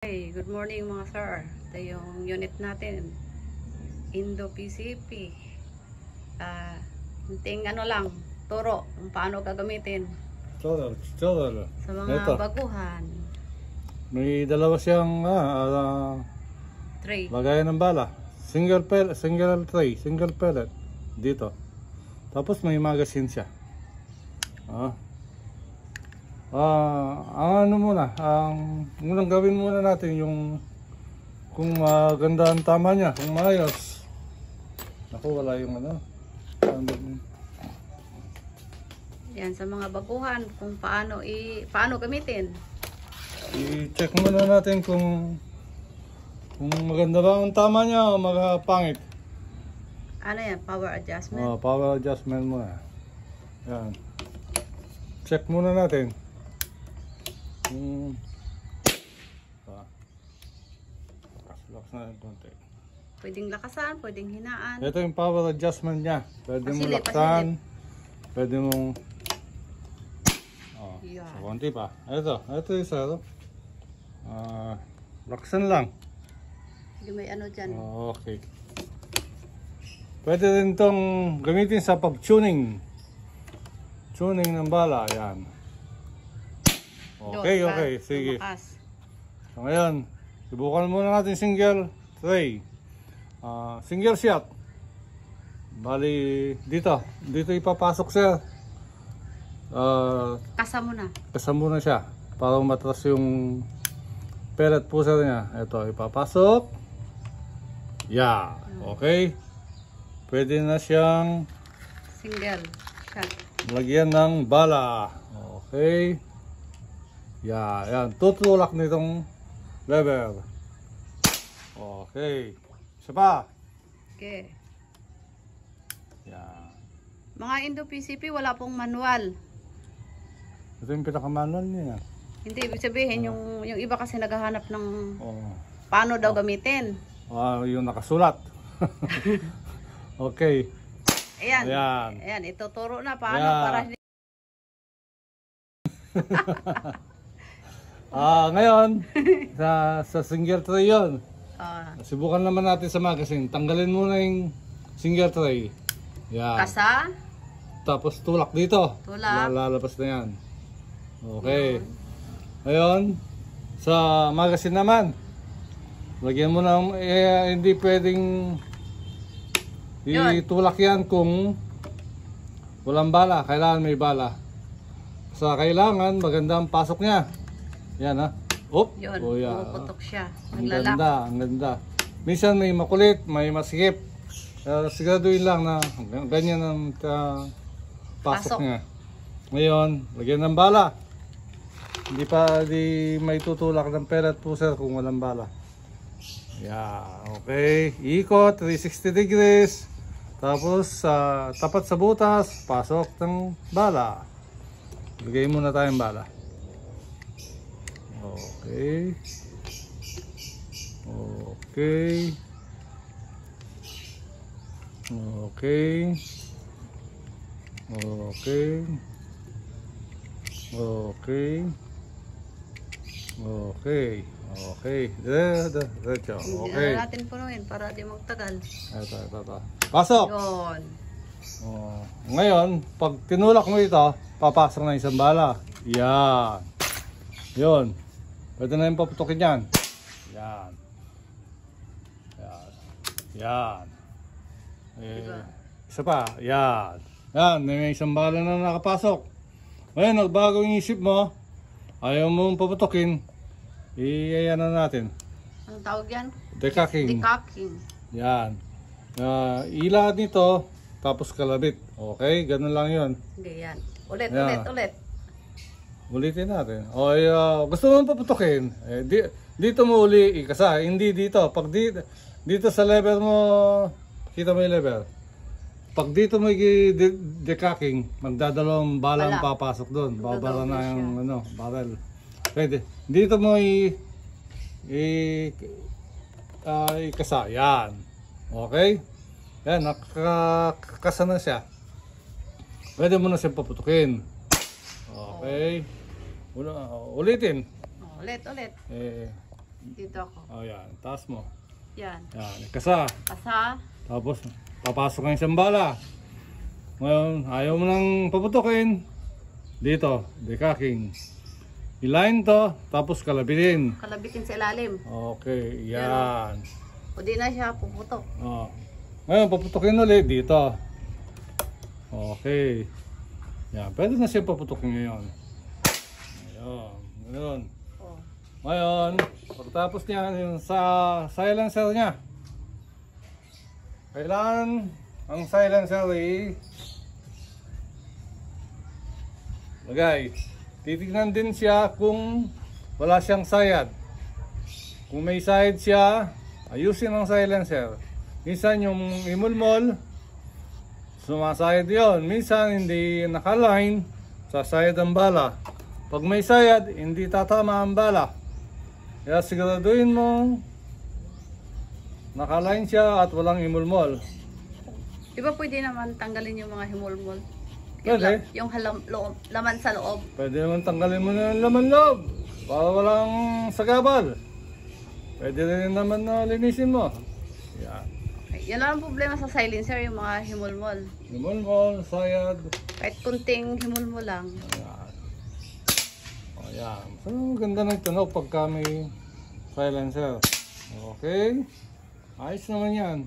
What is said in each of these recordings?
Hey, good morning mga sir. Ito yung unit natin. Indo-PCP. Uh, ah, ting ano lang, turo kung paano gagamitin. Todo, todo. Sa mga Ito. baguhan. May dalawa siyang ah, uh, tray. Lagayan ng bala. Single pellet, single tray, single pellet dito. Tapos may magazine siya. Ah uh, ang ano muna, ang unang gawin muna natin yung kung maganda ang tama niya, kung maayos. Ako wala yung ano. Yan sa mga baguhan kung paano i paano gamitin. I-check muna natin kung kung maganda ba ang tama niya o magpangit. Ano yan? Power adjustment? Oh, power adjustment muna. Yan. Check muna natin natin. Hmm. Pa. Lakas-lakas na konti. Pwedeng lakasan, pwedeng hinaan. Ito yung power adjustment niya. Pwede mo pasilip, laksan. Pasilip. Pwede mong... Oh, sa so, konti pa. Ito, ito yung sa ito. Uh, ah, laksan lang. Hindi may ano dyan. Oh, okay. Pwede rin itong gamitin sa pag-tuning. Tuning ng bala, yan. Okay, oh. Doon, okay. Para Sige. Tumakas. So ngayon, subukan muna natin single tray. Uh, single shot. Bali, dito. Dito ipapasok siya. Uh, kasa muna. Kasa muna siya. Para matras yung pellet pusa niya. Ito, ipapasok. Yeah. Hmm. Okay. Pwede na siyang single shot. Lagyan ng bala. Okay. Yeah, yan. Tutulak nitong lever. Okay. Isa pa. Okay. Yan. Mga Indo-PCP, wala pong manual. Ito yung pinaka-manual niya. Hindi, ibig sabihin, uh, yung, yung iba kasi naghahanap ng uh, paano daw uh, gamitin. Ah, uh, yung nakasulat. okay. Ayan. Ayan. Ayan, ituturo na paano Ayan. para... Ah, ngayon, sa, sa single tray yun. Ah. Subukan naman natin sa magazine. Tanggalin muna yung single tray. Yeah. Kasa? Tapos tulak dito. Tulak. Lalabas na yan. Okay. Ngayon, sa magazine naman, lagyan mo na eh, hindi pwedeng itulak yan kung walang bala. Kailangan may bala. Sa kailangan, magandang pasok niya. Yan ha. Op. Yun, oh, yeah. pumuputok siya. Ang ganda, ang ganda. Minsan may makulit, may masikip. Uh, siguraduhin lang na ganyan ang uh, pasok, pasok niya. Ngayon, lagyan ng bala. Hindi pa di may tutulak ng pera at puser kung walang bala. Yeah, okay. Ikot, 360 degrees. Tapos, uh, tapat sa butas, pasok ng bala. Lagay muna tayong bala. Okay. Okay. Okay. Okay. Okay. Okay. Okay. Dito, dito. Okay. Ano natin punuin para di magtagal. Ito, ito, ito. Pasok! Yun. Oh, ngayon, pag tinulak mo ito, papasok na isang bala. Yan. Yon. Pwede na yung paputukin yan. Yan. Yan. Yan. Diba? Eh, Isa pa. Yan. Yan. May isang bala na nakapasok. Ngayon, nagbago yung isip mo. Ayaw mo mong paputukin. Iyan na natin. Ang tawag yan? Decaking. Decaking. Yan. Uh, ilahat nito, tapos kalabit. Okay? Ganun lang yun. Hindi yan. Ulit, yan. ulit, ulit. Ulitin natin. O, ay, uh, gusto mo paputukin, eh, di, dito mo uli ikasa. Hindi dito. Pag di, dito sa level mo, kita mo yung level. Pag dito mo i-decaking, de magdadalawang bala ang Bala. papasok doon. Babara na siya. ano, barrel. Pwede. Dito mo i... i uh, ikasa. Yan. Okay? Yan, nakakasa na siya. Pwede mo na siya paputukin. Okay. Una, oh, ulitin. Oh, ulit, ulit. Eh, Dito ako. oh, yan. Taas mo. Yan. Yan. Kasa. Pasa. Tapos, papasok ng sambala. Ngayon, ayaw mo nang paputukin. Dito, dekaking. Ilayin to, tapos kalabitin. Kalabitin sa ilalim. Okay, yan. O di na siya puputok. Oh. Ngayon, paputukin ulit dito. Okay. Yan, pwede na siya paputukin ngayon. Oh, ganoon. Oh. Ngayon, pagtapos niya yung sa silencer niya. Kailangan ang silencer ay lagay. Titignan din siya kung wala siyang sayad. Kung may sayad siya, ayusin ang silencer. Minsan yung imulmol, sumasayad yon Minsan hindi nakaline, sasayad ang bala. Pag may sayad, hindi tatama ang bala. Kaya siguraduhin mo nakalain siya at walang himulmol. Iba ba pwede naman tanggalin yung mga himulmol? Yung, Pwede. yung halam, loob, laman sa loob. Pwede naman tanggalin mo na yung laman loob para walang sagabal. Pwede rin naman na linisin mo. Yan. Okay. Yan ang problema sa silencer, yung mga himulmol. Himulmol, sayad. Kahit kunting himulmol lang. Yan. Yan. So, ganda ng tunog pagka may silencer. Okay. Ayos naman yan.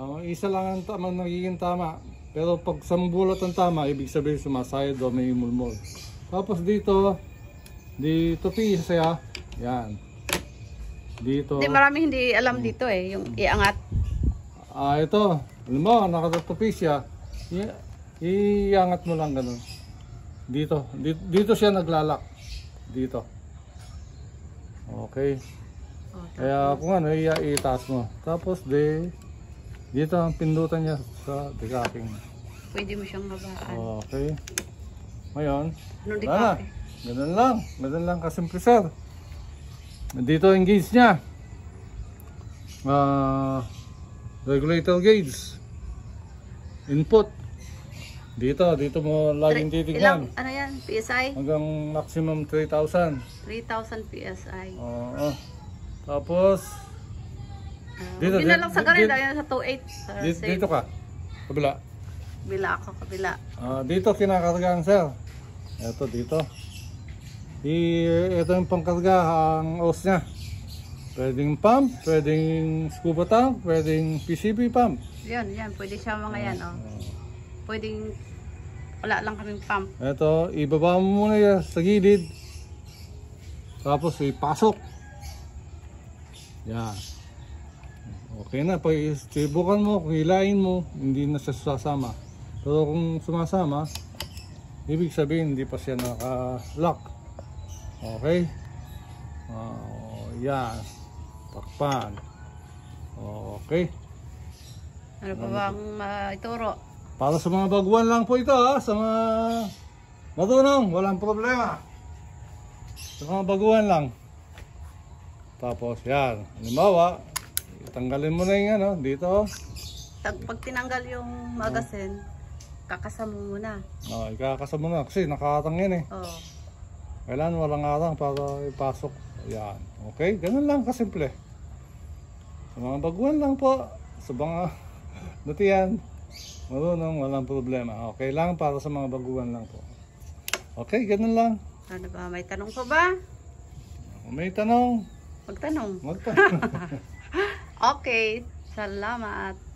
Uh, isa lang ang tama, nagiging tama. Pero pag sambulot ang tama, ibig sabihin sumasayad o may mulmol. Tapos dito, dito piece ya. Yan. Dito. Hindi, marami hindi alam dito eh, yung iangat. Ah, uh, ito. Alam mo, nakatutupis siya. Iangat mo lang ganun. Dito. Dito, dito siya naglalak dito. Okay. Oh, Kaya kung ano, itaas mo. Tapos de, dito ang pindutan niya sa decapping. Pwede mo siyang mabaan. Okay. Ngayon, ano na. Ganun lang. Ganun lang kasimple sir. Dito ang gauge niya. Uh, regulator gauge. Input. Dito, dito mo laging Three, titignan. Ilang, ano yan? PSI? Hanggang maximum 3,000. 3,000 PSI. Oo. Tapos, uh, dito, dito. lang sa ganito, yan sa 2,8. Dito, dito ka? Kabila? Kabila ako, kabila. Uh, dito kinakargaan, sir. Ito, dito. I, ito yung pangkarga, ang os niya. Pwedeng pump, pwedeng scuba tank, pwedeng PCB pump. Yan, yan. Pwede siya mga yan, oh. Ah, pwedeng wala lang kaming pump. Ito, ibaba mo muna yan sa gilid. Tapos ipasok. Yan. Okay na, pag sibukan mo, kung mo, hindi na siya sasama. Pero kung sumasama, ibig sabihin hindi pa siya naka-lock. Okay? Oh, yan. Takpan. Okay. Ano pa ano bang maituro? Ah, uh, para sa mga baguan lang po ito ha. Ah. Sa mga madunong, walang problema. Sa mga baguan lang. Tapos yan. Halimbawa, tanggalin mo na yung ano, dito. pag tinanggal yung magasin, kakasama mo na. Oo, oh, ikakasama muna kasi nakatang yan eh. Oo. Oh. Kailan walang arang para ipasok. Yan. Okay, ganun lang kasimple. Sa mga baguan lang po. Sa mga natiyan. Marunong, walang problema. Okay oh, lang para sa mga baguhan lang po. Okay, ganun lang. Ano ba? May tanong pa ba? May tanong. Magtanong. Magtanong. okay, salamat.